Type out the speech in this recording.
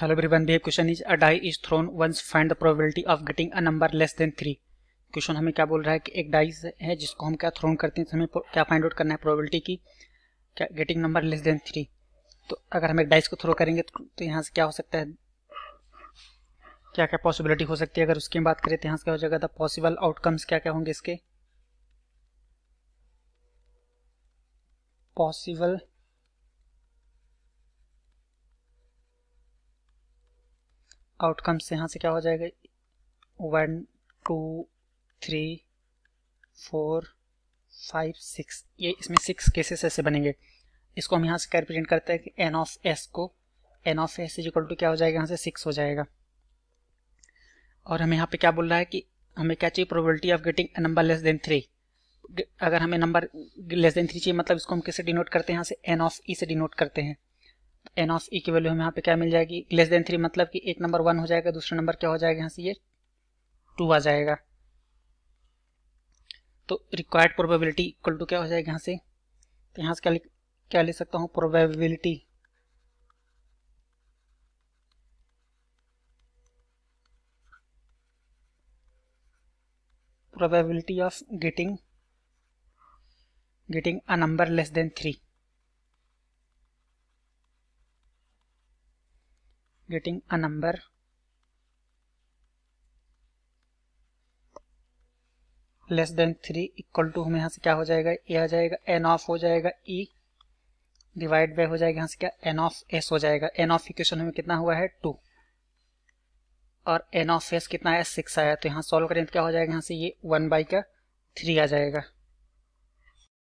hello everyone, behave question is a die is thrown once find the probability of getting a number less than three question हमें क्या बोल रहा है कि एक डाइस है जिसको हम क्या थ्रोन करते हैं तो हमें क्या फाइंड आउट करना है प्रोबेबिलिटी की क्या getting number less than three तो अगर हम एक डाइस को थ्रो करेंगे तो, तो यहाँ से क्या हो सकता है क्या क्या पॉसिबिलिटी हो सकती है अगर उसकी बात करें तो यहाँ से क्या हो जाएगा द पॉसिबल आउटकम्स क्या क्या होंगे इसके पॉसिबल आउटकम्स यहाँ से क्या हो जाएगा one two three four five six ये इसमें सिक्स केसेस ऐसे बनेंगे इसको हम यहाँ से क्या रिप्रेजेंट करते हैं कि एन ऑफ एस को n of S is equal to क्या हो जाएगा यहाँ से सिक्स हो जाएगा और हमें यहाँ पे क्या बोल रहा है कि हमें क्या चाहिए probability of getting a number less than three अगर हमें नंबर लेस देन थ्री चाहिए मतलब इसको हम किससे डिनोट करते हैं यहाँ से एन ऑफ ई से डिनोट करते हैं एन ऑफ ई की वैल्यू हमें यहाँ पे क्या मिल जाएगी लेस देन थ्री मतलब कि एक नंबर वन हो जाएगा दूसरा नंबर क्या हो जाएगा यहाँ से ये टू आ जाएगा तो रिक्वायर्ड प्रोबेबिलिटी इक्वल टू क्या हो जाएगा यहाँ से तो यहाँ से क्या क्या ले सकता हूँ probability probability of getting getting a number less than three getting a number less than three equal to हमें यहाँ से क्या हो जाएगा ए आ जाएगा एन ऑफ हो जाएगा ई डिवाइड बाय हो जाएगा यहाँ से क्या एन ऑफ एस हो जाएगा एन ऑफ इक्वेशन हमें कितना हुआ है टू और एन ऑफ एस कितना है सिक्स आया तो यहाँ सॉल्व करें तो क्या हो जाएगा यहाँ से ये वन बाई का थ्री आ जाएगा